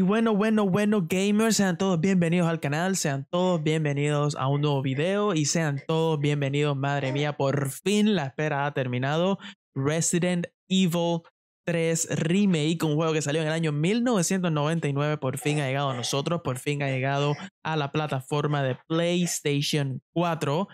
Y bueno, bueno, bueno, gamers, sean todos bienvenidos al canal, sean todos bienvenidos a un nuevo video y sean todos bienvenidos, madre mía, por fin la espera ha terminado. Resident Evil 3 Remake, un juego que salió en el año 1999, por fin ha llegado a nosotros, por fin ha llegado a la plataforma de PlayStation 4.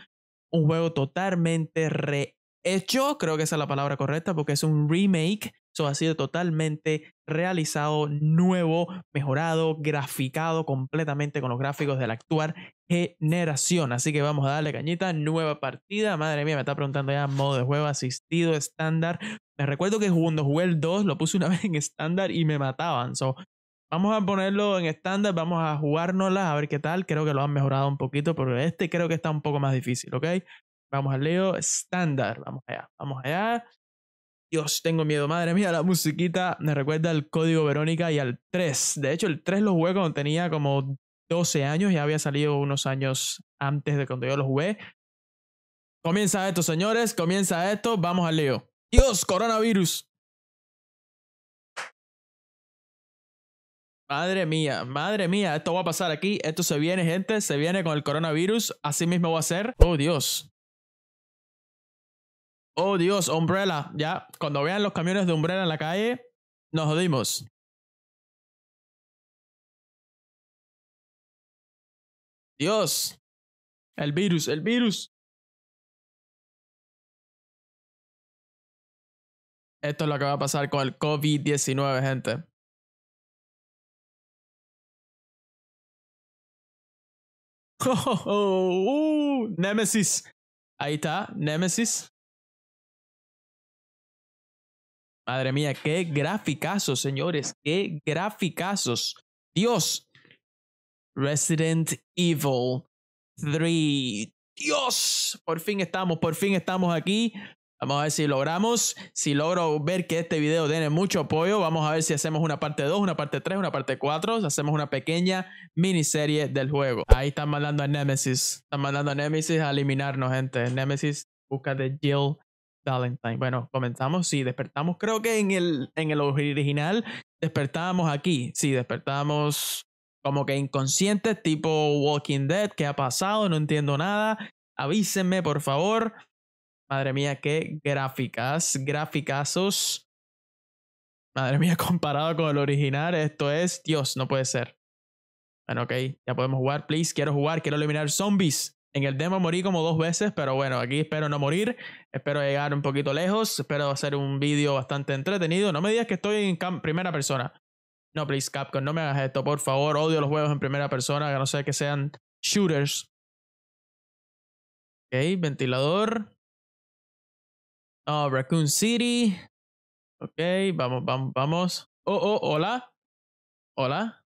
Un juego totalmente rehecho, creo que esa es la palabra correcta, porque es un remake eso ha sido totalmente realizado, nuevo, mejorado, graficado completamente con los gráficos de la actual generación. Así que vamos a darle cañita, nueva partida. Madre mía, me está preguntando ya modo de juego asistido estándar. Me recuerdo que cuando jugué el 2 lo puse una vez en estándar y me mataban. So, vamos a ponerlo en estándar, vamos a jugárnosla, a ver qué tal. Creo que lo han mejorado un poquito, pero este creo que está un poco más difícil, ¿ok? Vamos al Leo, estándar, vamos allá, vamos allá. Dios, tengo miedo. Madre mía, la musiquita me recuerda al código Verónica y al 3. De hecho, el 3 lo jugué cuando tenía como 12 años. y había salido unos años antes de cuando yo lo jugué. Comienza esto, señores. Comienza esto. Vamos al Leo. Dios, coronavirus. Madre mía, madre mía, esto va a pasar aquí, esto se viene, gente, se viene con el coronavirus, así mismo va a ser. Oh, Dios. Oh Dios, Umbrella. Ya, cuando vean los camiones de Umbrella en la calle, nos jodimos. Dios. El virus, el virus. Esto es lo que va a pasar con el COVID-19, gente. Oh, oh, oh, oh, Nemesis. Ahí está, Nemesis. Madre mía, qué graficazos, señores, qué graficazos. Dios. Resident Evil 3. Dios, por fin estamos, por fin estamos aquí. Vamos a ver si logramos, si logro ver que este video tiene mucho apoyo, vamos a ver si hacemos una parte 2, una parte 3, una parte 4, hacemos una pequeña miniserie del juego. Ahí están mandando a Nemesis, están mandando a Nemesis a eliminarnos, gente. Nemesis, busca de Jill Valentine. Bueno, comenzamos, sí, despertamos. Creo que en el, en el original despertábamos aquí. Sí, despertamos como que inconscientes, tipo Walking Dead. ¿Qué ha pasado? No entiendo nada. Avísenme, por favor. Madre mía, qué gráficas, graficazos. Madre mía, comparado con el original, esto es, Dios, no puede ser. Bueno, ok, ya podemos jugar, please. Quiero jugar, quiero eliminar zombies. En el demo morí como dos veces, pero bueno, aquí espero no morir. Espero llegar un poquito lejos. Espero hacer un vídeo bastante entretenido. No me digas que estoy en primera persona. No, please, Capcom, no me hagas esto, por favor. Odio los juegos en primera persona, a no ser que sean shooters. Ok, ventilador. Oh, Raccoon City. Ok, vamos, vamos, vamos. Oh, oh, hola. Hola.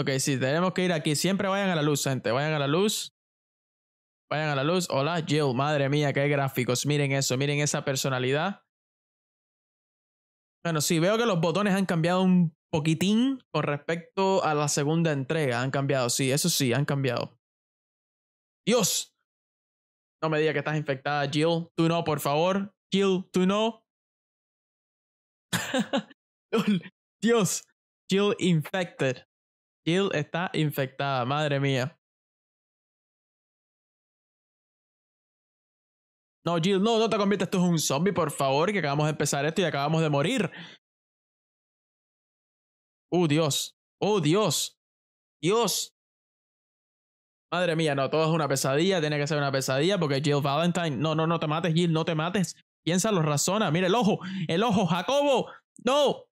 Ok, sí, tenemos que ir aquí. Siempre vayan a la luz, gente. Vayan a la luz. Vayan a la luz. Hola, Jill. Madre mía, qué gráficos. Miren eso, miren esa personalidad. Bueno, sí, veo que los botones han cambiado un poquitín con respecto a la segunda entrega. Han cambiado, sí, eso sí, han cambiado. Dios. No me diga que estás infectada, Jill. Tú no, por favor. Jill, tú no. Dios. Jill infected. Jill está infectada, madre mía. No, Jill, no, no te conviertas tú en un zombie, por favor, que acabamos de empezar esto y acabamos de morir. Oh, Dios. Oh, Dios. Dios. Madre mía, no, todo es una pesadilla, tiene que ser una pesadilla porque Jill Valentine. No, no, no te mates, Jill, no te mates. Piénsalo, razona. Mira el ojo, el ojo, Jacobo. No.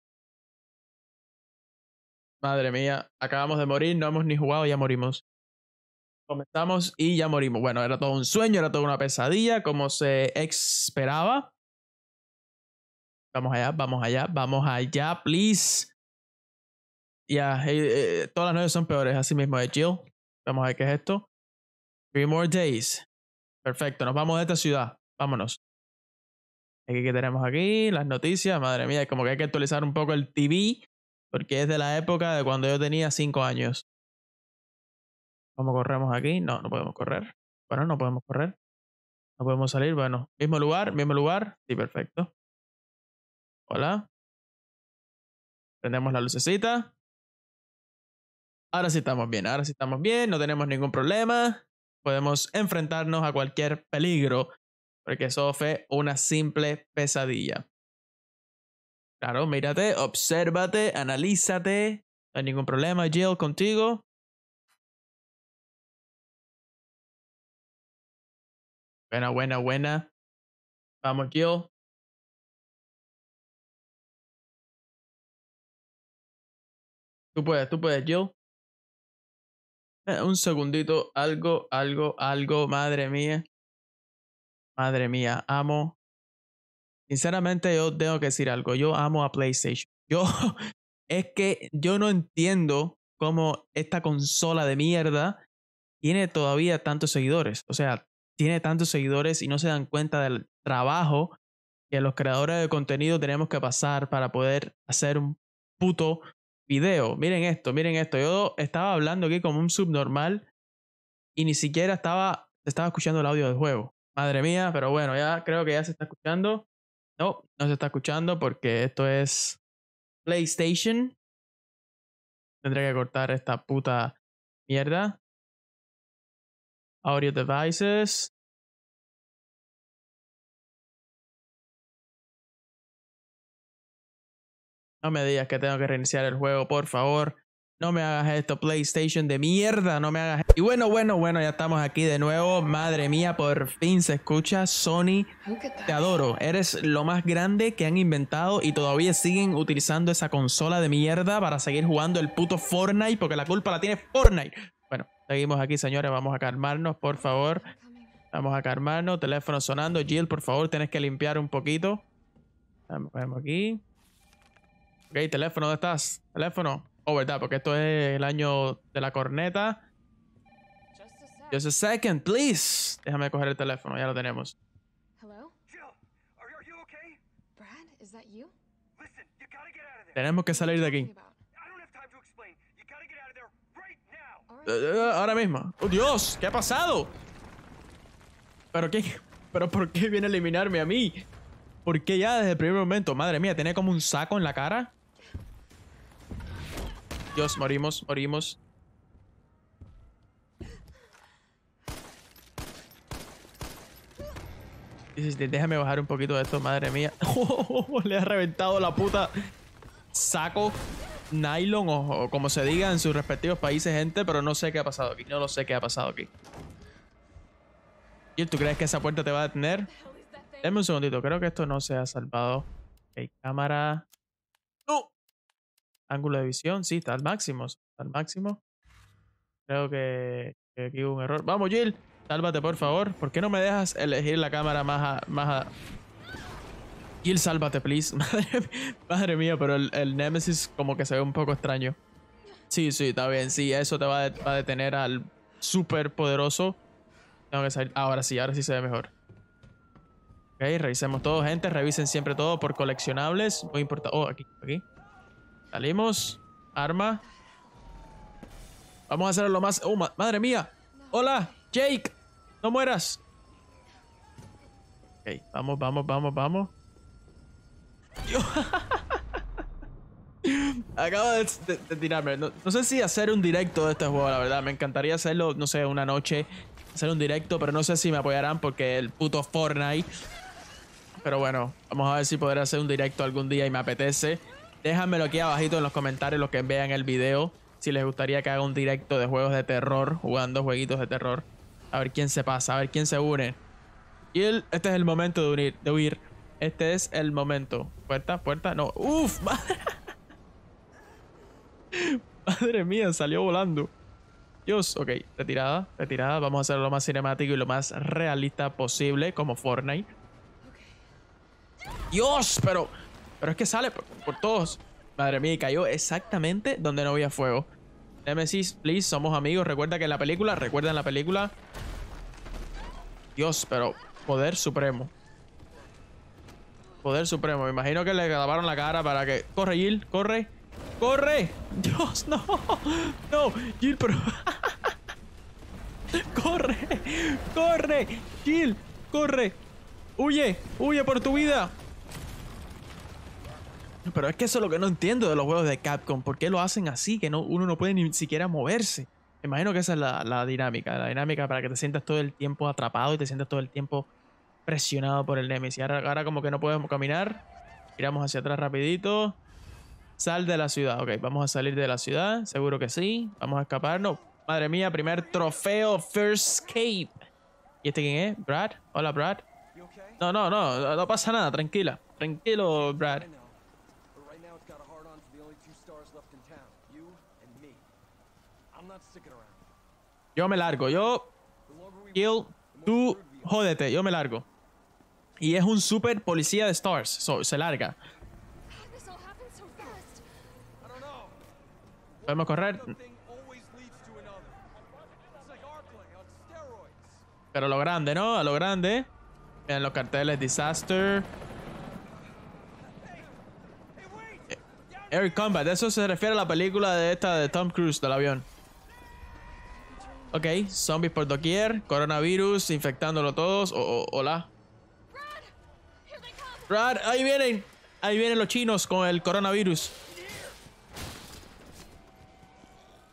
Madre mía, acabamos de morir, no hemos ni jugado, y ya morimos. Comenzamos y ya morimos. Bueno, era todo un sueño, era toda una pesadilla, como se esperaba. Vamos allá, vamos allá, vamos allá, please. Ya, eh, eh, todas las noches son peores, así mismo de Jill. Vamos a ver qué es esto. Three more days. Perfecto, nos vamos de esta ciudad. Vámonos. Aquí que tenemos aquí, las noticias. Madre mía, como que hay que actualizar un poco el TV porque es de la época de cuando yo tenía 5 años. ¿Cómo corremos aquí? No, no podemos correr. Bueno, no podemos correr. No podemos salir. Bueno, mismo lugar, mismo lugar. Sí, perfecto. Hola. Prendemos la lucecita. Ahora sí estamos bien, ahora sí estamos bien, no tenemos ningún problema. Podemos enfrentarnos a cualquier peligro, porque eso fue una simple pesadilla. Claro, mírate, obsérvate, analízate. No hay ningún problema, Jill, contigo. Buena, buena, buena. Vamos, Jill. Tú puedes, tú puedes, Jill. Eh, un segundito, algo, algo, algo, madre mía. Madre mía, amo Sinceramente, yo tengo que decir algo. Yo amo a PlayStation. Yo es que yo no entiendo cómo esta consola de mierda tiene todavía tantos seguidores. O sea, tiene tantos seguidores y no se dan cuenta del trabajo que los creadores de contenido tenemos que pasar para poder hacer un puto video. Miren esto, miren esto. Yo estaba hablando aquí como un subnormal y ni siquiera estaba, estaba escuchando el audio del juego. Madre mía, pero bueno, ya creo que ya se está escuchando. No, no se está escuchando porque esto es PlayStation. Tendré que cortar esta puta mierda. Audio devices. No me digas que tengo que reiniciar el juego, por favor. No me hagas esto, PlayStation de mierda, no me hagas esto. Y bueno, bueno, bueno, ya estamos aquí de nuevo. Madre mía, por fin se escucha Sony. Te adoro, eres lo más grande que han inventado y todavía siguen utilizando esa consola de mierda para seguir jugando el puto Fortnite porque la culpa la tiene Fortnite. Bueno, seguimos aquí, señores, vamos a calmarnos, por favor. Vamos a calmarnos, teléfono sonando. Jill, por favor, tienes que limpiar un poquito. Vamos, aquí. Ok, teléfono, ¿dónde estás? Teléfono. Oh, ¿verdad? Porque esto es el año de la corneta. Just a second, please. Déjame coger el teléfono, ya lo tenemos. Tenemos que salir de aquí. ahora mismo. ¡Oh, Dios! ¿Qué ha pasado? ¿Pero qué? ¿Pero por qué viene a eliminarme a mí? ¿Por qué ya desde el primer momento? Madre mía, tenía como un saco en la cara. Dios, morimos, morimos. Déjame bajar un poquito de esto, madre mía. Oh, le ha reventado la puta saco nylon o, como se diga en sus respectivos países, gente, pero no sé qué ha pasado aquí. No lo sé qué ha pasado aquí. ¿Y tú crees que esa puerta te va a detener? Denme un segundito, creo que esto no se ha salvado. Ok, cámara. Ángulo de visión, sí, está al máximo. Está al máximo. Creo que, aquí hubo un error. ¡Vamos, Jill! Sálvate, por favor. ¿Por qué no me dejas elegir la cámara más más Jill, sálvate, please. Madre, mía, pero el, el, Nemesis como que se ve un poco extraño. Sí, sí, está bien. Sí, eso te va, a, detener al súper poderoso. Tengo que salir. Ahora sí, ahora sí se ve mejor. Ok, revisemos todo, gente. Revisen siempre todo por coleccionables. Muy importante. Oh, aquí, aquí. Salimos. Arma. Vamos a hacer lo más... ¡Oh, madre mía! ¡Hola! ¡Jake! ¡No mueras! Ok, vamos, vamos, vamos, vamos. Acabo de, tirarme. No, no, sé si hacer un directo de este juego, la verdad. Me encantaría hacerlo, no sé, una noche. Hacer un directo, pero no sé si me apoyarán porque el puto Fortnite. Pero bueno, vamos a ver si poder hacer un directo algún día y me apetece. Déjamelo aquí abajito en los comentarios los que vean el video. Si les gustaría que haga un directo de juegos de terror, jugando jueguitos de terror. A ver quién se pasa, a ver quién se une. Y este es el momento de, unir, de huir. Este es el momento. Puerta, puerta, no. ¡Uf! Madre, mía, salió volando. Dios, ok, retirada, retirada. Vamos a hacerlo lo más cinemático y lo más realista posible, como Fortnite. Dios, pero... Pero es que sale por, todos. Madre mía, cayó exactamente donde no había fuego. Nemesis, please, somos amigos. Recuerda que en la película, recuerda en la película. Dios, pero poder supremo. Poder supremo. Me imagino que le grabaron la cara para que... Corre, Jill, corre. ¡Corre! ¡Dios, no! ¡No! Jill, pero... ¡Corre! ¡Corre! ¡Jill! ¡Corre! ¡Huye! ¡Huye por tu vida! Pero es que eso es lo que no entiendo de los juegos de Capcom. ¿Por qué lo hacen así? Que no, uno no puede ni siquiera moverse. imagino que esa es la, dinámica. La dinámica para que te sientas todo el tiempo atrapado y te sientas todo el tiempo presionado por el Nemesis. Ahora, como que no podemos caminar. Giramos hacia atrás rapidito. Sal de la ciudad. Ok, vamos a salir de la ciudad. Seguro que sí. Vamos a escaparnos. Madre mía, primer trofeo First Cape. ¿Y este quién es? ¿Brad? Hola, Brad. No, no, no. No pasa nada. Tranquila. Tranquilo, Brad. Yo me largo. Yo. Kill. Tú. Jódete. Yo me largo. Y es un super policía de Stars. So, se larga. Podemos correr. Pero a lo grande, ¿no? A lo grande. En los carteles. Disaster. Eh, Air Combat. Eso se refiere a la película de esta de Tom Cruise del avión. Ok, zombies por doquier, coronavirus, infectándolo todos. hola. ¡Rad! ahí vienen. Ahí vienen los chinos con el coronavirus.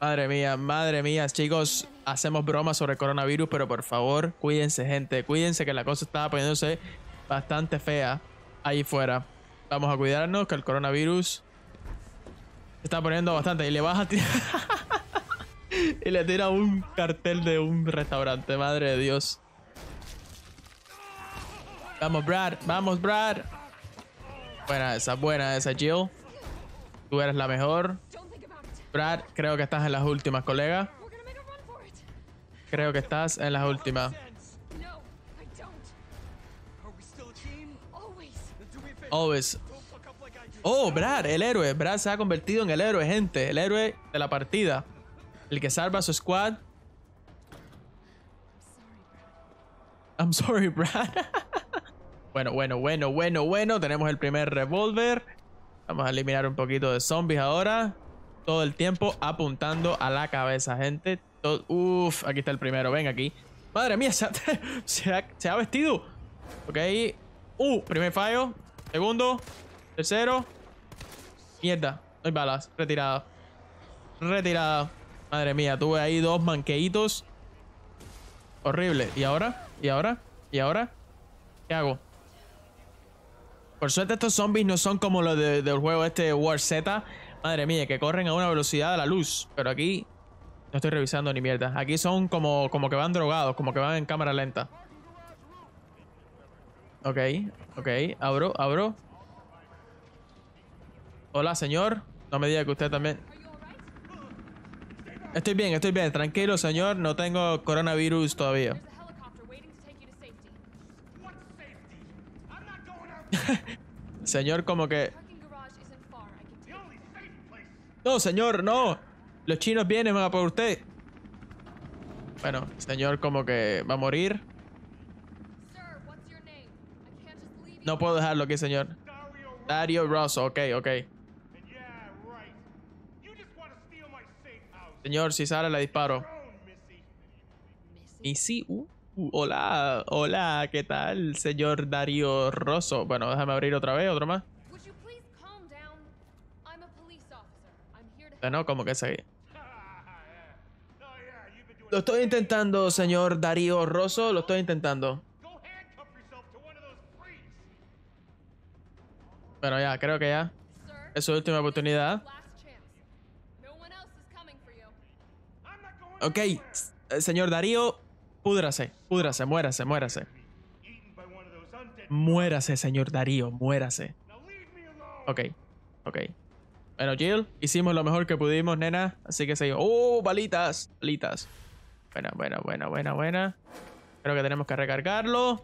Madre mía, madre mía, chicos, hacemos bromas sobre coronavirus, pero por favor, cuídense, gente, cuídense que la cosa está poniéndose bastante fea ahí fuera. Vamos a cuidarnos que el coronavirus está poniendo bastante y le vas a tirar y le tira un cartel de un restaurante, madre de Dios. Vamos, Brad, vamos, Brad. Buena esa, buena esa, Jill. Tú eres la mejor. Brad, creo que estás en las últimas, colega. Creo que estás en las últimas. Always. Oh, Brad, el héroe. Brad se ha convertido en el héroe, gente. El héroe de la partida. El que salva su squad. I'm sorry, Brad. bueno, bueno, bueno, bueno, bueno. Tenemos el primer revólver. Vamos a eliminar un poquito de zombies ahora. Todo el tiempo apuntando a la cabeza, gente. Todo... Uf, aquí está el primero. Ven aquí. Madre mía, se ha, vestido. Ok. Uh, primer fallo. Segundo. Tercero. Mierda. No hay balas. Retirado Retirado Madre mía, tuve ahí dos manqueitos. Horrible. ¿Y ahora? ¿Y ahora? ¿Y ahora? ¿Qué hago? Por suerte estos zombies no son como los del juego este War Z. Madre mía, que corren a una velocidad a la luz. Pero aquí no estoy revisando ni mierda. Aquí son como, como que van drogados, como que van en cámara lenta. Ok, ok. Abro, abro. Hola, señor. No me diga que usted también... Estoy bien, estoy bien. Tranquilo, señor. No tengo coronavirus todavía. señor, como que... No, señor, no. Los chinos vienen a por usted. Bueno, señor, como que va a morir. No puedo dejarlo aquí, señor. Dario Rosso, ok, ok. Señor, si sale, le disparo. Y sí, uh, uh, hola, hola, ¿qué tal, señor Darío Rosso? Bueno, déjame abrir otra vez, otro más. bueno como que seguí? Lo estoy intentando, señor Darío Rosso, lo estoy intentando. Bueno, ya, creo que ya. Es su última oportunidad. Ok, eh, señor Darío, púdrase, púdrase, muérase, muérase. Muérase, señor Darío, muérase. Ok, ok. Bueno, Jill, hicimos lo mejor que pudimos, nena. Así que seguimos. ¡Oh, balitas! Balitas. Buena, buena, buena, buena, buena. Creo que tenemos que recargarlo.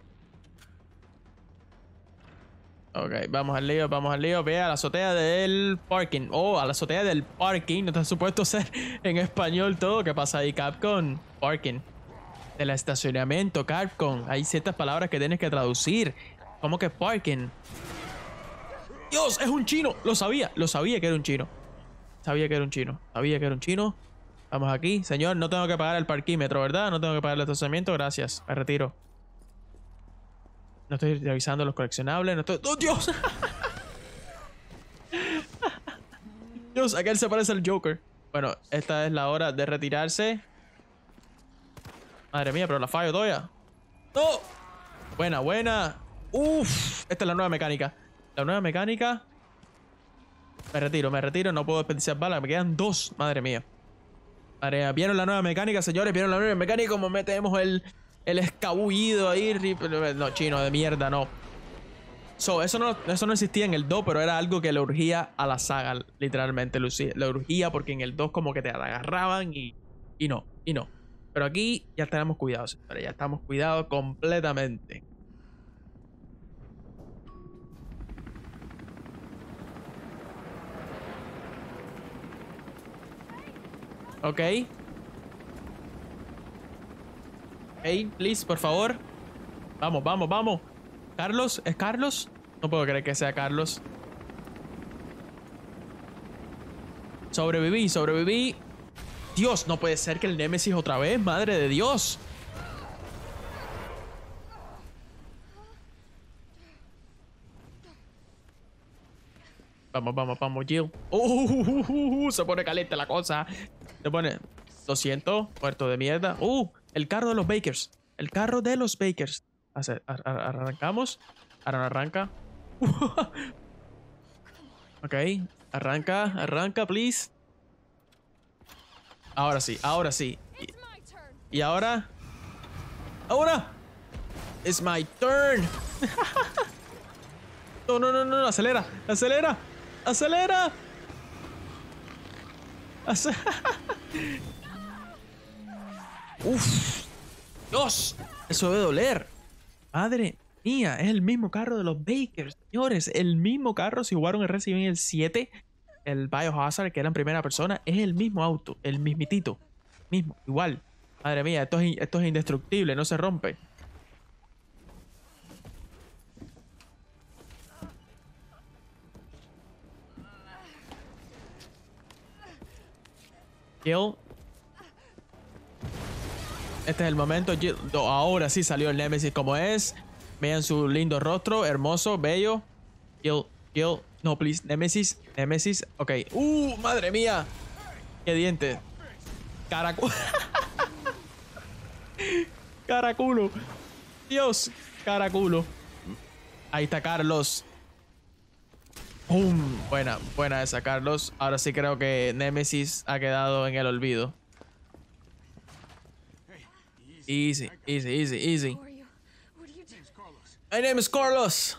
Ok, vamos al lío, vamos al lío. Ve a la azotea del parking. Oh, a la azotea del parking. No está supuesto ser en español todo. ¿Qué pasa ahí, Capcom? Parking. Del estacionamiento, Capcom. Hay ciertas palabras que tienes que traducir. ¿Cómo que parking? Dios, es un chino. Lo sabía, lo sabía que era un chino. Sabía que era un chino. Sabía que era un chino. Vamos aquí. Señor, no tengo que pagar el parquímetro, ¿verdad? No tengo que pagar el estacionamiento. Gracias. Me retiro. No estoy revisando los coleccionables. No estoy... ¡Oh, Dios! Dios, aquel se parece al Joker. Bueno, esta es la hora de retirarse. Madre mía, pero la fallo todavía. ¡No! Buena, buena. ¡Uf! Esta es la nueva mecánica. La nueva mecánica. Me retiro, me retiro. No puedo desperdiciar balas. Me quedan dos. Madre mía. Madre mía. ¿Vieron la nueva mecánica, señores? ¿Vieron la nueva mecánica? Como metemos el el escabullido ahí. Eh, no, chino, de mierda, no. eso no, eso no existía en el 2, pero era algo que le urgía a la saga, literalmente. Lucía. Le urgía porque en el 2 como que te agarraban y, y no, y no. Pero aquí ya tenemos cuidado, señores. Ya estamos cuidados completamente. Ok. Hey, please, por favor. Vamos, vamos, vamos. Carlos, ¿es Carlos? No puedo creer que sea Carlos. Sobreviví, sobreviví. Dios, no puede ser que el Nemesis otra vez, madre de Dios. Vamos, vamos, vamos, Jill. Uh, se pone caliente la cosa. Se pone 200, puerto de mierda. Uh, el carro de los Bakers. El carro de los Bakers. arrancamos. Ahora arranca. ok. Arranca, arranca, please. Ahora sí, ahora sí. Y, ahora... ¡Ahora! ¡It's my turn! no, no, no, no, acelera, acelera, acelera. acelera. Uf. Dios, eso debe doler. Madre mía, es el mismo carro de los Bakers, señores. El mismo carro si jugaron el Resident Evil 7, el Biohazard, que era en primera persona, es el mismo auto, el mismitito. Mismo, igual. Madre mía, esto es, esto es indestructible, no se rompe. Kill este es el momento. Ahora sí salió el Nemesis como es. Vean su lindo rostro, hermoso, bello. Kill, kill. No, please. Nemesis, Nemesis. Ok. ¡Uh! ¡Madre mía! ¡Qué diente! Caraculo. Caraculo. Dios. Caraculo. Ahí está Carlos. Buena, buena esa, Carlos. Ahora sí creo que Nemesis ha quedado en el olvido. Easy, easy, easy, easy. My name is Carlos.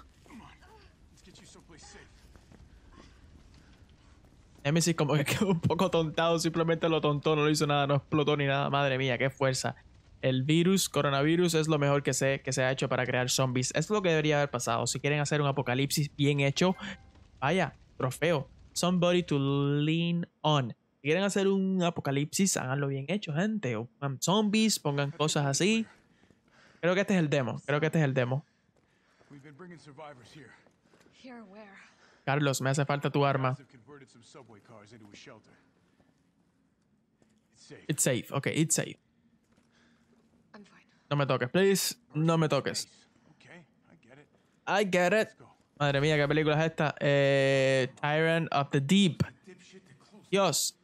Nemesis como que quedó un poco tontado, simplemente lo tontó, no lo hizo nada, no explotó ni nada. Madre mía, qué fuerza. El virus, coronavirus, es lo mejor que se, que se ha hecho para crear zombies. Es lo que debería haber pasado. Si quieren hacer un apocalipsis bien hecho, vaya, trofeo. Somebody to lean on. Si quieren hacer un apocalipsis, háganlo bien hecho, gente. O pongan zombies, pongan cosas así. Creo que este es el demo. Creo que este es el demo. Carlos, me hace falta tu arma. It's safe. Ok, it's safe. No me toques, please. No me toques. I get it. Madre mía, qué película es esta. Eh, Tyrant of the Deep. Dios,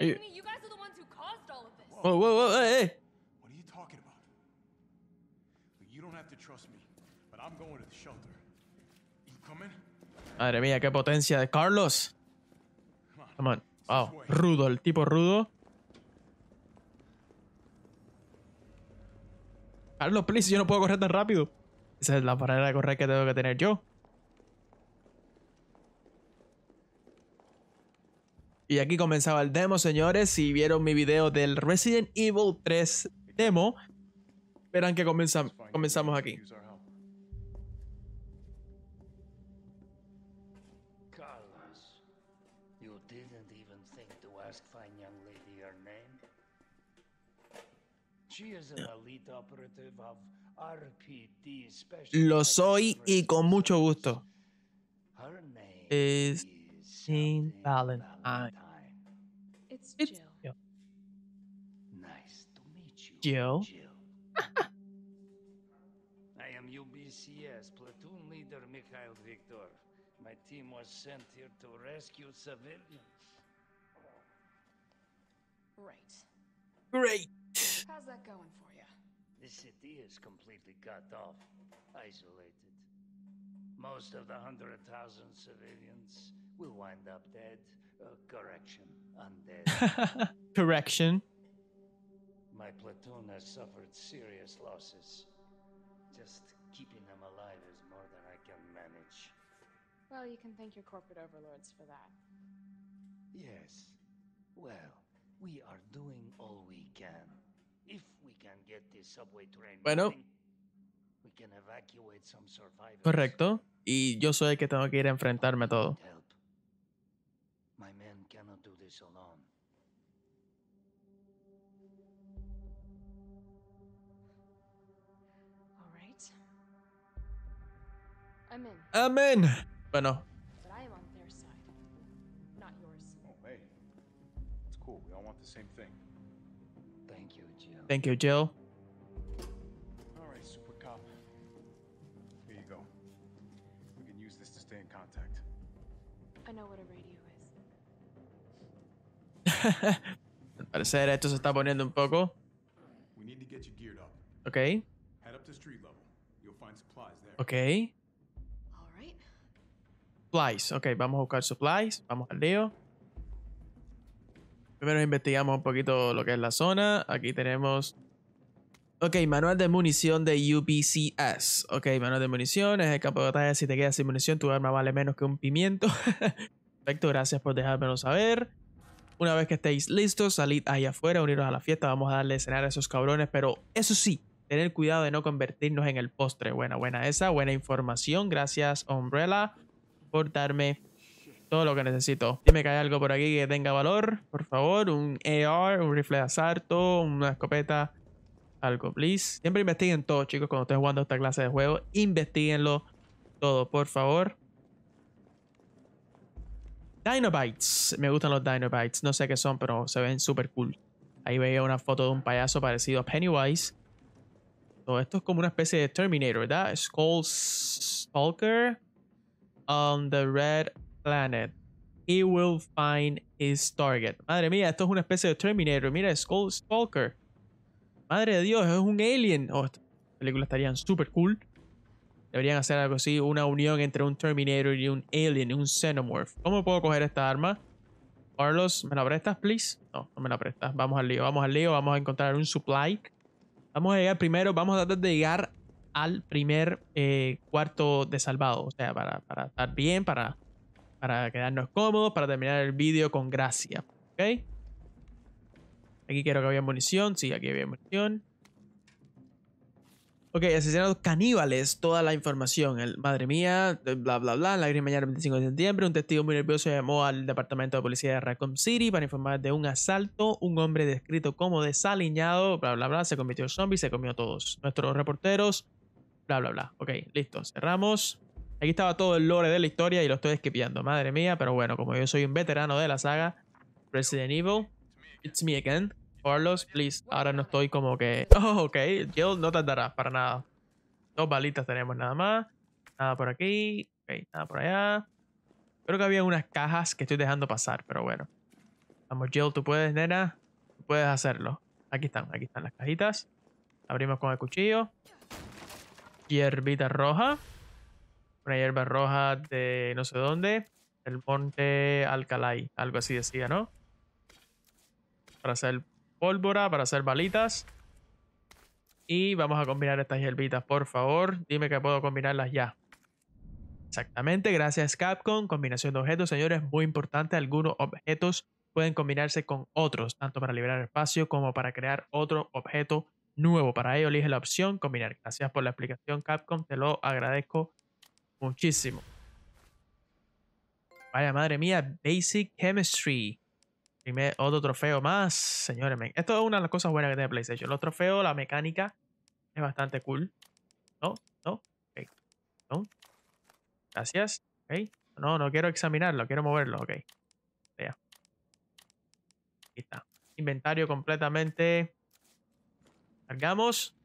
Eh, hey. You guys are the ones who caused all of this. Whoa, whoa, whoa, hey. What are you talking about? You don't have to trust me, but I'm going to the shelter. You coming? Madre mía, qué potencia de Carlos. Come on. Wow, rudo, el tipo rudo. Carlos, please, yo no puedo correr tan rápido. Esa es la manera correr que tengo que tener yo. Y aquí comenzaba el demo, señores. Si vieron mi video del Resident Evil 3 demo, verán que comenzamos aquí. Lo soy y con mucho gusto. Eh... Jane Valentine. It's, it's Jill. Jill. Nice to meet you. Jill. Jill. I am UBCS platoon leader Mikhail Viktor. My team was sent here to rescue civilians. Right. Great. How's that going for you? The city is completely cut off, isolated. Most of the 100,000 civilians will wind up dead. Uh, correction, undead. correction. My platoon has suffered serious losses. Just keeping them alive is more than I can manage. Well, you can thank your corporate overlords for that. Yes. Well, we are doing all we can. If we can get this subway train bueno. Moving, we can evacuate some survivors. Correcto. Y yo soy el que tengo que ir a enfrentarme a todo. My men cannot do this alone. All right. I'm in. I'm in. Bueno. But I am on their side, not yours. Oh, hey. that's cool. We all want the same thing. Thank you, Jill. Thank you, Jill. Al parecer esto se está poniendo un poco. Ok. Ok. Supplies. Ok, vamos a buscar supplies. Vamos al río Primero investigamos un poquito lo que es la zona. Aquí tenemos... Ok, manual de munición de UBCS. Ok, manual de munición. Es el campo de batalla. Si te quedas sin munición, tu arma vale menos que un pimiento. Perfecto, gracias por dejármelo saber. Una vez que estéis listos, salid ahí afuera, uniros a la fiesta, vamos a darle cenar a esos cabrones, pero eso sí, tener cuidado de no convertirnos en el postre. Buena, buena esa, buena información. Gracias, Umbrella, por darme todo lo que necesito. Dime que hay algo por aquí que tenga valor, por favor. Un AR, un rifle de asalto, una escopeta, algo, please. Siempre investiguen todo, chicos, cuando estén jugando esta clase de juego. Investiguenlo todo, por favor. Dinobites. Me gustan los Dinobites. No sé qué son, pero se ven súper cool. Ahí veía una foto de un payaso parecido a Pennywise. Todo esto es como una especie de Terminator, ¿verdad? Skull Stalker on the Red Planet. He will find his target. Madre mía, esto es una especie de Terminator. Mira, Skull Stalker. Madre de Dios, es un alien. Oh, películas estarían súper cool. Deberían hacer algo así, una unión entre un Terminator y un Alien, un Xenomorph. ¿Cómo puedo coger esta arma? Carlos, ¿me la prestas, please? No, no me la prestas. Vamos al lío, vamos al lío, vamos a encontrar un supply. Vamos a llegar primero, vamos a tratar de llegar al primer eh, cuarto de salvado. O sea, para, estar bien, para, para quedarnos cómodos, para terminar el vídeo con gracia. ¿Ok? Aquí quiero que había munición. Sí, aquí había munición. Ok, asesinados caníbales, toda la información. El, madre mía, bla, bla, bla. La gris mañana 25 de septiembre, un testigo muy nervioso llamó al departamento de policía de Raccoon City para informar de un asalto. Un hombre descrito como desaliñado, bla, bla, bla. Se convirtió en zombie, se comió a todos. Nuestros reporteros, bla, bla, bla. Ok, listo, cerramos. Aquí estaba todo el lore de la historia y lo estoy esquipeando, madre mía. Pero bueno, como yo soy un veterano de la saga Resident Evil, It's Me Again. Carlos, please. Ahora no estoy como que... Oh, ok. Jill no tardará para nada. Dos balitas tenemos nada más. Nada por aquí. Ok, nada por allá. Creo que había unas cajas que estoy dejando pasar, pero bueno. Vamos, Jill, tú puedes, nena. puedes hacerlo. Aquí están, aquí están las cajitas. Abrimos con el cuchillo. Hierbita roja. Una hierba roja de no sé dónde. El monte Alcalay, algo así decía, ¿no? Para hacer pólvora para hacer balitas. Y vamos a combinar estas hierbitas, por favor. Dime que puedo combinarlas ya. Exactamente, gracias Capcom. Combinación de objetos, señores, muy importante. Algunos objetos pueden combinarse con otros, tanto para liberar espacio como para crear otro objeto nuevo. Para ello elige la opción combinar. Gracias por la explicación Capcom, te lo agradezco muchísimo. Vaya madre mía, Basic Chemistry otro trofeo más, señores. Esto es una de las cosas buenas que tiene PlayStation. Los trofeos, la mecánica es bastante cool. No, no, Gracias. No, no quiero examinarlo, quiero moverlo. Ok. Ya. Aquí está. Inventario completamente. Cargamos.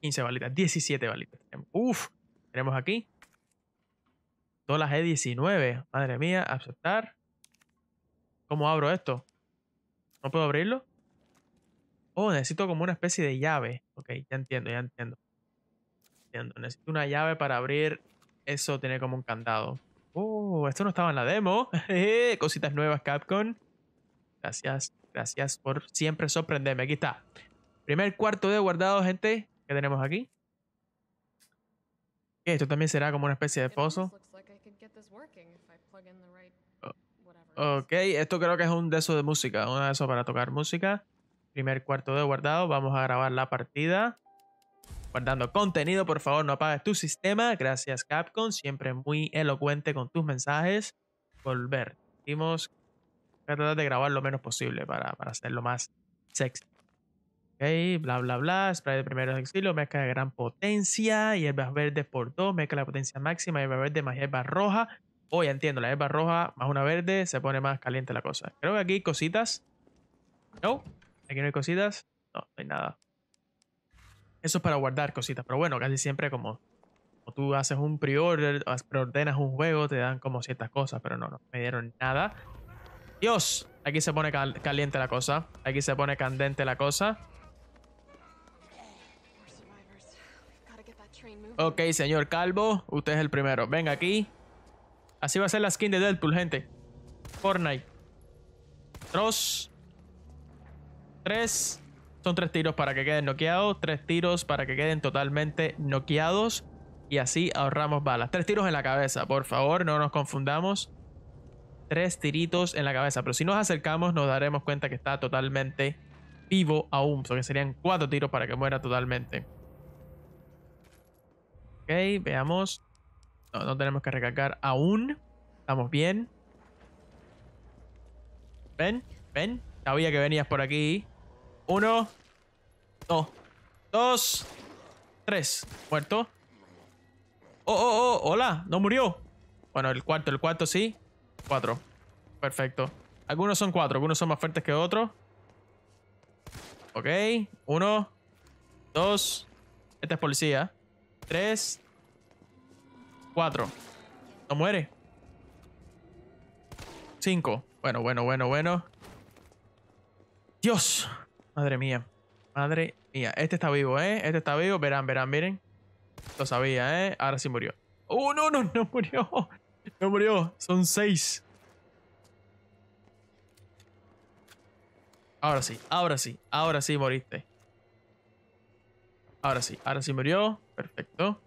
15 balitas, 17 balitas. Uf. Tenemos aquí. Todas las E19. Madre mía, aceptar. ¿Cómo abro esto? ¿No puedo abrirlo? Oh, necesito como una especie de llave. Ok, ya entiendo, ya entiendo. entiendo. Necesito una llave para abrir eso, tiene como un candado. Oh, esto no estaba en la demo. Cositas nuevas, Capcom. Gracias, gracias por siempre sorprenderme. Aquí está. Primer cuarto de guardado, gente. ¿Qué tenemos aquí? Esto también será como una especie de pozo. Ok, esto creo que es un de esos de música, Un de esos para tocar música. Primer cuarto de guardado, vamos a grabar la partida. Guardando contenido, por favor, no apagues tu sistema. Gracias Capcom, siempre muy elocuente con tus mensajes. Volver. Vamos a tratar de grabar lo menos posible para, para hacerlo más sexy. Ok, bla bla bla, spray de primeros exilio, mezcla de gran potencia, hierbas verde por dos. mezcla de potencia máxima, hierbas verde más hierbas roja, Oh, entiendo, la hierba roja más una verde, se pone más caliente la cosa. Creo que aquí hay cositas. No, aquí no hay cositas. No, no hay nada. Eso es para guardar cositas, pero bueno, casi siempre como, tú haces un pre-order, preordenas un juego, te dan como ciertas cosas, pero no, no me dieron nada. Dios, aquí se pone caliente la cosa, aquí se pone candente la cosa. Ok, señor Calvo, usted es el primero. Venga aquí. Así va a ser la skin de Deadpool, gente. Fortnite. Dos. Tres. Son tres tiros para que queden noqueados. Tres tiros para que queden totalmente noqueados. Y así ahorramos balas. Tres tiros en la cabeza, por favor, no nos confundamos. Tres tiritos en la cabeza. Pero si nos acercamos, nos daremos cuenta que está totalmente vivo aún. O que serían cuatro tiros para que muera totalmente. Ok, veamos. No, tenemos que recargar aún. Estamos bien. Ven, ven. Sabía que venías por aquí. Uno. Dos. Dos. Tres. Muerto. Oh, oh, oh. Hola. No murió. Bueno, el cuarto, el cuarto sí. Cuatro. Perfecto. Algunos son cuatro. Algunos son más fuertes que otros. Ok. Uno. Dos. Este es policía. Tres. Cuatro. No muere. Cinco. Bueno, bueno, bueno, bueno. Dios. Madre mía. Madre mía. Este está vivo, ¿eh? Este está vivo. Verán, verán, miren. Lo sabía, ¿eh? Ahora sí murió. ¡Oh, no, no! No murió. No murió. Son seis. Ahora sí, ahora sí, ahora sí moriste. Ahora sí, ahora sí murió. Perfecto.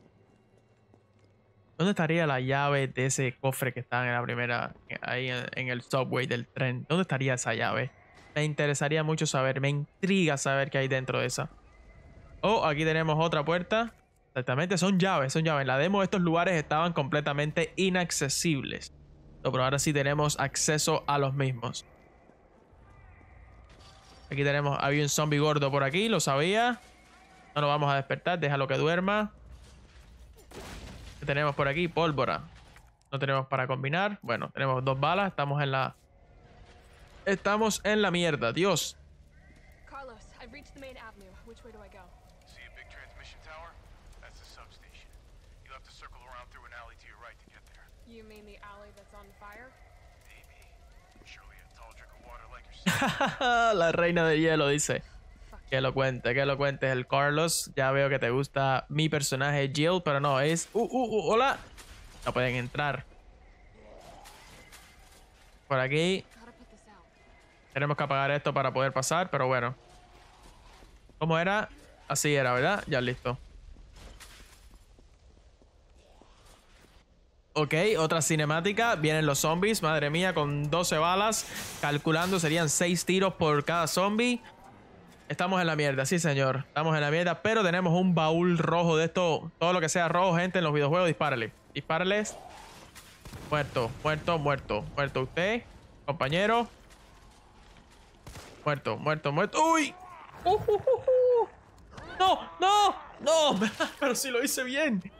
¿Dónde estaría la llave de ese cofre que está en la primera, ahí en, el subway del tren? ¿Dónde estaría esa llave? Me interesaría mucho saber, me intriga saber qué hay dentro de esa. Oh, aquí tenemos otra puerta. Exactamente, son llaves, son llaves. En la demo estos lugares estaban completamente inaccesibles. Pero ahora sí tenemos acceso a los mismos. Aquí tenemos, había un zombie gordo por aquí, lo sabía. No lo vamos a despertar, déjalo que duerma tenemos por aquí? Pólvora. No tenemos para combinar. Bueno, tenemos dos balas. Estamos en la... Estamos en la mierda, Dios. Carlos, I've reached the main avenue. Which way do I go? See a big transmission tower? That's the substation. You'll have to circle around through an alley to your right to get there. You mean the alley that's on fire? Maybe. Surely a tall drink of water like yourself. la reina de hielo dice. Que lo cuente, que lo cuentes. El Carlos, ya veo que te gusta mi personaje Jill, pero no, es... ¡Uh, uh, uh! ¡Hola! No pueden entrar. Por aquí. Tenemos que apagar esto para poder pasar, pero bueno. ¿Cómo era? Así era, ¿verdad? Ya listo. Ok, otra cinemática. Vienen los zombies. Madre mía, con 12 balas. Calculando serían 6 tiros por cada zombie. Estamos en la mierda, sí señor. Estamos en la mierda, pero tenemos un baúl rojo de esto. Todo lo que sea rojo, gente, en los videojuegos, dispárale. Dispárales. Muerto, muerto, muerto. Muerto usted, compañero. Muerto, muerto, muerto. ¡Uy! Uh, uh, uh, uh! no! ¡No! pero sí lo hice bien.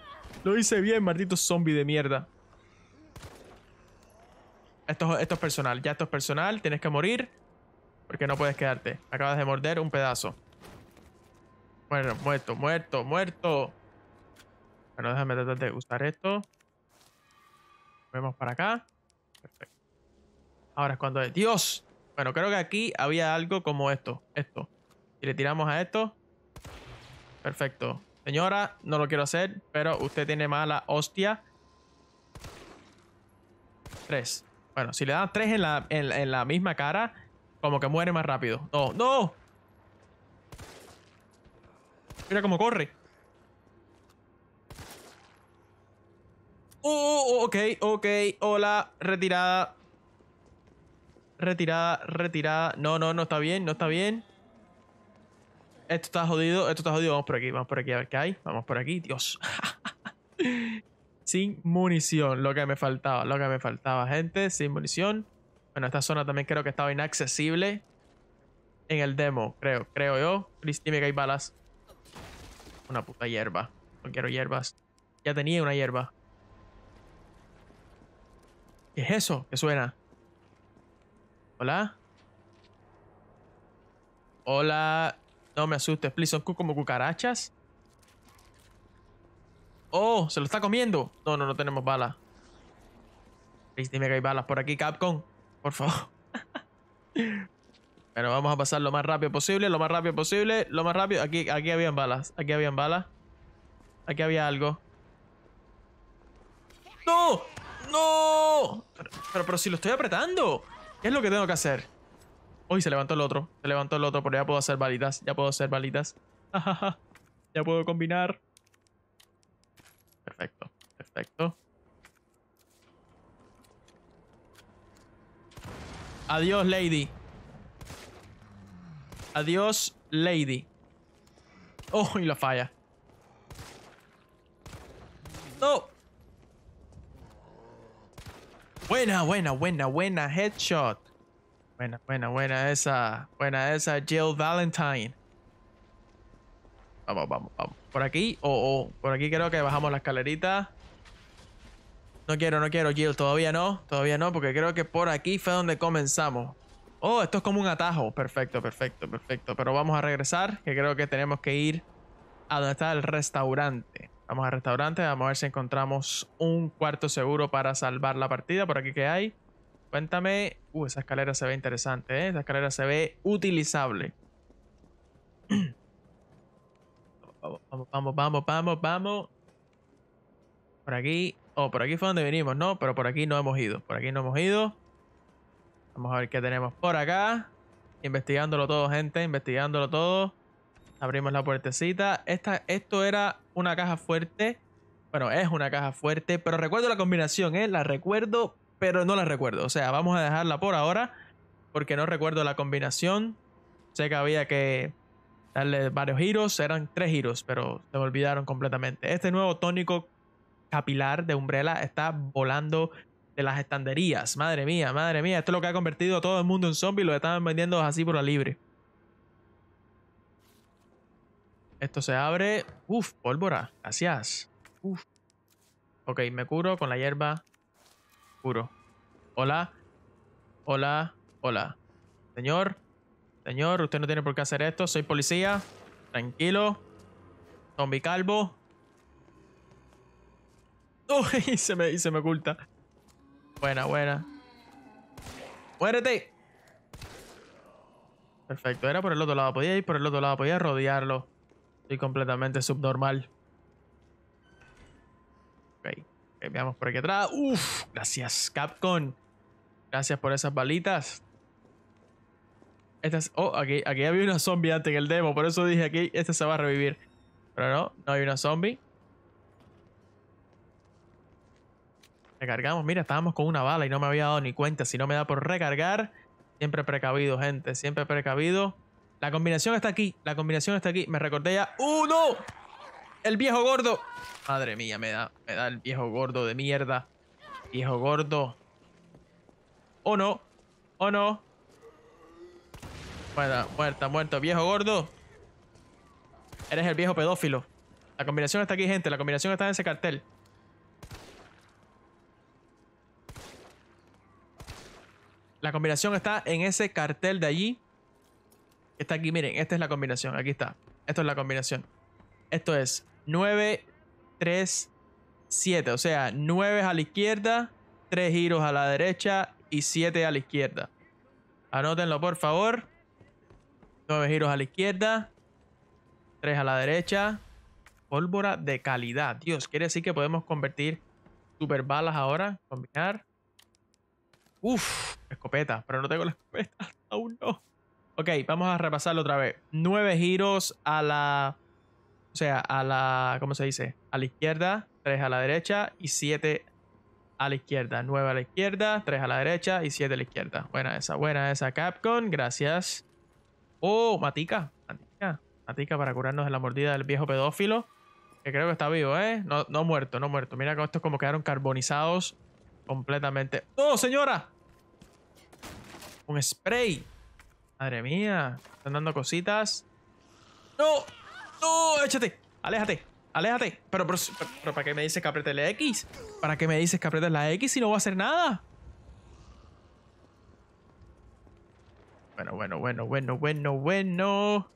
Lo hice bien, maldito zombie de mierda. Esto, esto es personal, ya esto es personal. Tienes que morir. Porque no puedes quedarte. Acabas de morder un pedazo. Bueno, muerto, muerto, muerto. Bueno, déjame tratar de usar esto. Vemos para acá. Perfecto. Ahora es cuando... ¡Dios! Bueno, creo que aquí había algo como esto. Esto. Y le tiramos a esto. Perfecto. Señora, no lo quiero hacer, pero usted tiene mala hostia. Tres. Bueno, si le dan tres en la, en la misma cara, como que muere más rápido. No, no. Mira cómo corre. Oh, ok, ok. Hola, retirada. Retirada, retirada. No, no, no está bien, no está bien. Esto está jodido, esto está jodido. Vamos por aquí, vamos por aquí a ver qué hay. Vamos por aquí, Dios. sin munición, lo que me faltaba, lo que me faltaba, gente. Sin munición esta zona también creo que estaba inaccesible en el demo, creo, creo yo. Chris, dime que hay balas. Una puta hierba. No quiero hierbas. Ya tenía una hierba. ¿Qué es eso ¿Qué suena? ¿Hola? Hola. No me asustes, please. Son como cucarachas. Oh, se lo está comiendo. No, no, no tenemos balas. Please, dime que hay balas por aquí, Capcom. Por favor. Bueno, vamos a pasar lo más rápido posible, lo más rápido posible, lo más rápido. Aquí, aquí habían balas, aquí habían balas. Aquí había algo. ¡No! ¡No! Pero, pero, si lo estoy apretando. ¿Qué es lo que tengo que hacer? Uy, se levantó el otro. Se levantó el otro, pero ya puedo hacer balitas. Ya puedo hacer balitas. ya puedo combinar. Perfecto, perfecto. Adiós, lady. Adiós, lady. Oh, y la falla. No. Buena, buena, buena, buena headshot. Buena, buena, buena esa. Buena esa, Jill Valentine. Vamos, vamos, vamos. Por aquí, o por aquí creo que bajamos la escalerita. No quiero, no quiero, Jill. Todavía no, todavía no, porque creo que por aquí fue donde comenzamos. Oh, esto es como un atajo. Perfecto, perfecto, perfecto. Pero vamos a regresar, que creo que tenemos que ir a donde está el restaurante. Vamos al restaurante, vamos a ver si encontramos un cuarto seguro para salvar la partida. Por aquí que hay. Cuéntame. Uh, esa escalera se ve interesante, ¿eh? Esa escalera se ve utilizable. vamos, vamos, vamos, vamos, vamos. Por aquí. Oh, por aquí fue donde vinimos, ¿no? Pero por aquí no hemos ido. Por aquí no hemos ido. Vamos a ver qué tenemos por acá. Investigándolo todo, gente. Investigándolo todo. Abrimos la puertecita. Esta, esto era una caja fuerte. Bueno, es una caja fuerte. Pero recuerdo la combinación, ¿eh? La recuerdo, pero no la recuerdo. O sea, vamos a dejarla por ahora. Porque no recuerdo la combinación. Sé que había que darle varios giros. Eran tres giros, pero se me olvidaron completamente. Este nuevo tónico capilar de Umbrella está volando de las estanderías. Madre mía, madre mía. Esto es lo que ha convertido a todo el mundo en zombie. Lo están vendiendo así por la libre. Esto se abre. Uf, pólvora. Gracias. Uf. Ok, me curo con la hierba. Curo. Hola. Hola. Hola. Señor. Señor, usted no tiene por qué hacer esto. Soy policía. Tranquilo. Zombie calvo. Uy, se me, y se me oculta. Buena, buena. ¡Muérete! Perfecto, era por el otro lado. Podía ir por el otro lado, podía rodearlo. Estoy completamente subnormal. Ok, veamos por aquí atrás. ¡Uf! Gracias, Capcom. Gracias por esas balitas. Estas, oh, aquí, aquí había una zombie antes en el demo, por eso dije aquí, esta se va a revivir. Pero no, no hay una zombie. Recargamos, mira, estábamos con una bala y no me había dado ni cuenta. Si no me da por recargar, siempre precavido, gente, siempre precavido. La combinación está aquí, la combinación está aquí. Me recordé ya. ¡Uno! ¡Uh, no! ¡El viejo gordo! Madre mía, me da, me da el viejo gordo de mierda. Viejo gordo. ¡Oh no! ¡Oh no! Muerta, muerta, muerto. Viejo gordo. Eres el viejo pedófilo. La combinación está aquí, gente. La combinación está en ese cartel. La combinación está en ese cartel de allí. Está aquí, miren, esta es la combinación, aquí está. Esto es la combinación. Esto es 9, 3, 7. O sea, 9 a la izquierda, 3 giros a la derecha y 7 a la izquierda. Anótenlo, por favor. 9 giros a la izquierda, 3 a la derecha. Pólvora de calidad. Dios, quiere decir que podemos convertir super balas ahora. Combinar. Uf, escopeta, pero no tengo la escopeta. Aún no. Ok, vamos a repasarlo otra vez. Nueve giros a la... O sea, a la... ¿Cómo se dice? A la izquierda, tres a la derecha y siete a la izquierda. Nueve a la izquierda, tres a la derecha y siete a la izquierda. Buena esa, buena esa, Capcom. Gracias. Oh, matica. Matica. Matica para curarnos de la mordida del viejo pedófilo. Que creo que está vivo, ¿eh? No, no muerto, no muerto. Mira estos como quedaron carbonizados completamente. ¡No, señora! Un spray. Madre mía. Están dando cositas. ¡No! ¡No! ¡Échate! ¡Aléjate! ¡Aléjate! Pero, pero, ¿para qué me dices que apriete la X? ¿Para qué me dices que aprietes la X si no voy a hacer nada? Bueno, bueno, bueno, bueno, bueno, bueno.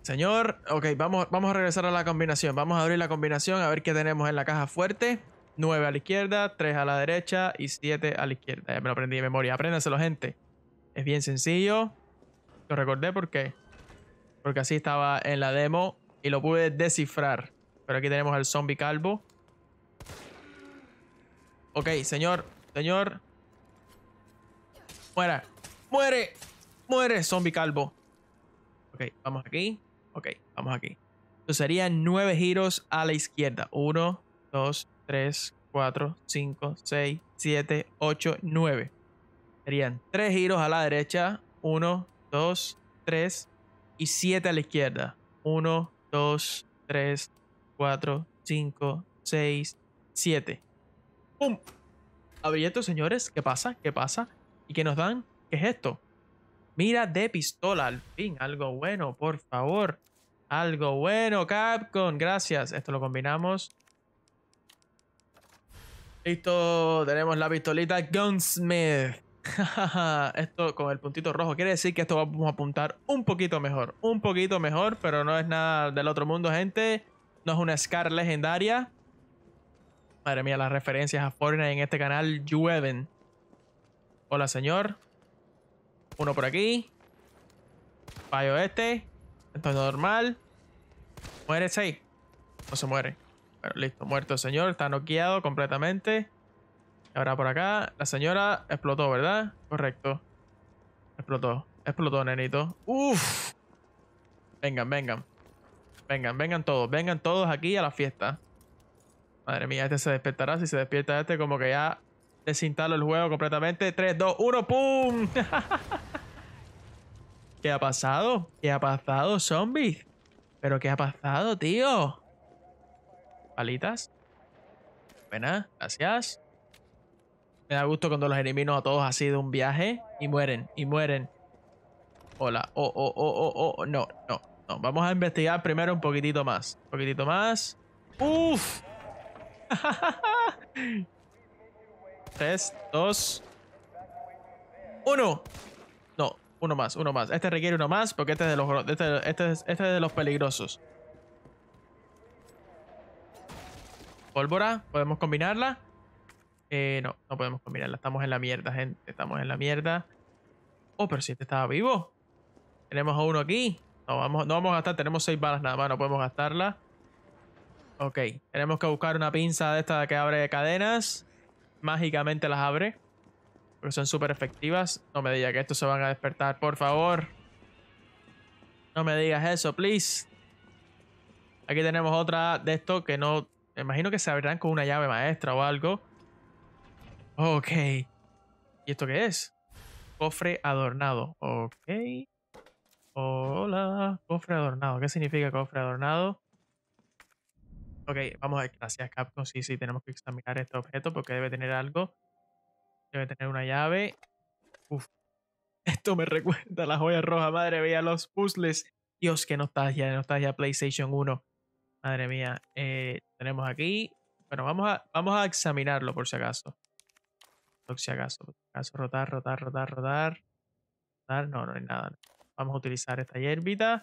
Señor, ok, vamos, vamos a regresar a la combinación. Vamos a abrir la combinación a ver qué tenemos en la caja fuerte. 9 a la izquierda, 3 a la derecha y 7 a la izquierda. Ya me lo aprendí de memoria. Apréndaselo, gente. Es bien sencillo. Lo recordé porque, porque así estaba en la demo y lo pude descifrar. Pero aquí tenemos al zombie calvo. Ok, señor, señor. Muera. Muere. Muere, zombie calvo. Ok, vamos aquí. Ok, vamos aquí. Entonces serían 9 giros a la izquierda. 1, 2, 3, 4, 5, 6, 7, 8, 9. Serían 3 giros a la derecha, 1, 2, 3 y 7 a la izquierda. 1, 2, 3, 4, 5, 6, 7. ¡Pum! a esto, señores. ¿Qué pasa? ¿Qué pasa? ¿Y qué nos dan? ¿Qué es esto? Mira de pistola, al fin. Algo bueno, por favor. Algo bueno, Capcom. Gracias. Esto lo combinamos. Listo, tenemos la pistolita Gunsmith. esto con el puntito rojo quiere decir que esto vamos a apuntar un poquito mejor. Un poquito mejor, pero no es nada del otro mundo, gente. No es una Scar legendaria. Madre mía, las referencias a Fortnite en este canal llueven. Hola, señor. Uno por aquí. Fallo este. Esto es normal. Muere 6. No se muere. Bueno, listo, muerto señor, está noqueado completamente. Ahora por acá, la señora explotó, ¿verdad? Correcto. Explotó, explotó, nenito. ¡Uf! Vengan, vengan. Vengan, vengan todos, vengan todos aquí a la fiesta. Madre mía, este se despertará. Si se despierta este, como que ya desinstalo el juego completamente. 3, 2, 1, ¡pum! ¿Qué ha pasado? ¿Qué ha pasado, zombies? ¿Pero qué ha pasado, tío? Palitas. Buena, gracias. Me da gusto cuando los elimino a todos así de un viaje y mueren, y mueren. Hola, oh, oh, oh, oh, oh, no, no, no. Vamos a investigar primero un poquitito más. Un poquitito más. ¡Uf! Tres, dos Uno No, uno más, uno más. Este requiere uno más porque este de los, este, este, este es de los peligrosos. Pólvora, podemos combinarla. Eh, no, no podemos combinarla. Estamos en la mierda, gente. Estamos en la mierda. Oh, pero si este estaba vivo. Tenemos a uno aquí. No vamos, no vamos a gastar. Tenemos seis balas nada más. No podemos gastarla. Ok. Tenemos que buscar una pinza de esta que abre cadenas. Mágicamente las abre. Porque son súper efectivas. No me digas que estos se van a despertar, por favor. No me digas eso, please. Aquí tenemos otra de esto que no me imagino que se abrirán con una llave maestra o algo. Ok. ¿Y esto qué es? Cofre adornado. Ok. Hola. Cofre adornado. ¿Qué significa cofre adornado? Ok, vamos a ver. Gracias, Capcom. Sí, sí, tenemos que examinar este objeto porque debe tener algo. Debe tener una llave. Uf. Esto me recuerda a la joya roja. Madre mía, los puzzles. Dios, qué nostalgia, nostalgia PlayStation 1. Madre mía, eh, tenemos aquí. Bueno, vamos a, vamos a examinarlo por si acaso. Por si acaso, por Rotar, rotar, rotar, rotar. no, no hay nada. Vamos a utilizar esta hierbita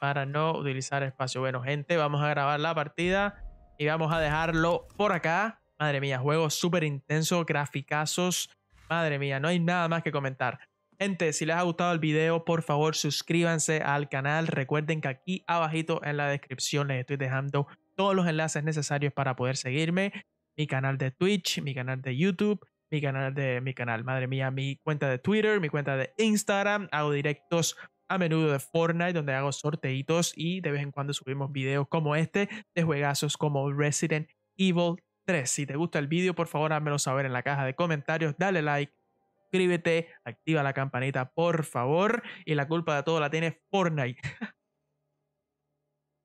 para no utilizar espacio. Bueno, gente, vamos a grabar la partida y vamos a dejarlo por acá. Madre mía, juego súper intenso, graficazos. Madre mía, no hay nada más que comentar. Gente, si les ha gustado el video, por favor suscríbanse al canal. Recuerden que aquí abajito en la descripción les estoy dejando todos los enlaces necesarios para poder seguirme. Mi canal de Twitch, mi canal de YouTube, mi canal de mi canal, madre mía, mi cuenta de Twitter, mi cuenta de Instagram. Hago directos a menudo de Fortnite, donde hago sorteitos y de vez en cuando subimos videos como este de juegazos como Resident Evil 3. Si te gusta el video, por favor, házmelo saber en la caja de comentarios, dale like suscríbete, activa la campanita, por favor. Y la culpa de todo la tiene Fortnite.